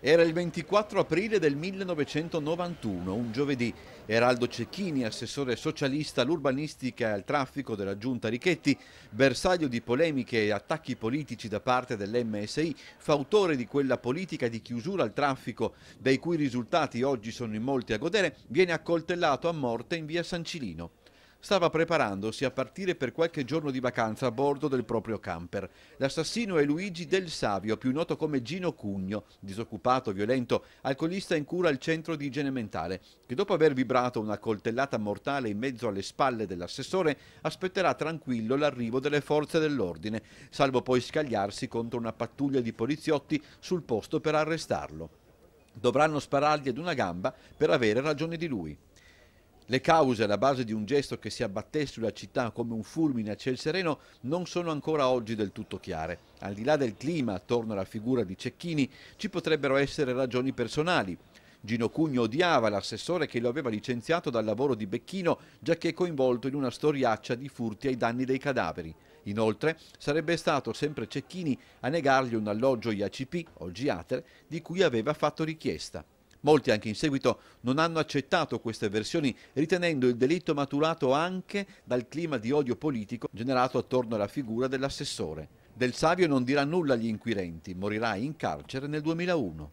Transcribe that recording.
Era il 24 aprile del 1991, un giovedì. Eraldo Cecchini, assessore socialista all'urbanistica e al traffico della giunta Richetti, bersaglio di polemiche e attacchi politici da parte dell'MSI, fautore di quella politica di chiusura al traffico, dei cui risultati oggi sono in molti a godere, viene accoltellato a morte in via San Cilino stava preparandosi a partire per qualche giorno di vacanza a bordo del proprio camper. L'assassino è Luigi Del Savio, più noto come Gino Cugno, disoccupato, violento, alcolista in cura al centro di igiene mentale, che dopo aver vibrato una coltellata mortale in mezzo alle spalle dell'assessore aspetterà tranquillo l'arrivo delle forze dell'ordine, salvo poi scagliarsi contro una pattuglia di poliziotti sul posto per arrestarlo. Dovranno sparargli ad una gamba per avere ragione di lui. Le cause alla base di un gesto che si abbatté sulla città come un fulmine a ciel sereno non sono ancora oggi del tutto chiare. Al di là del clima attorno alla figura di Cecchini ci potrebbero essere ragioni personali. Gino Cugno odiava l'assessore che lo aveva licenziato dal lavoro di Becchino, giacché coinvolto in una storiaccia di furti ai danni dei cadaveri. Inoltre sarebbe stato sempre Cecchini a negargli un alloggio IACP, oggi ATER, di cui aveva fatto richiesta. Molti anche in seguito non hanno accettato queste versioni ritenendo il delitto maturato anche dal clima di odio politico generato attorno alla figura dell'assessore. Del Savio non dirà nulla agli inquirenti, morirà in carcere nel 2001.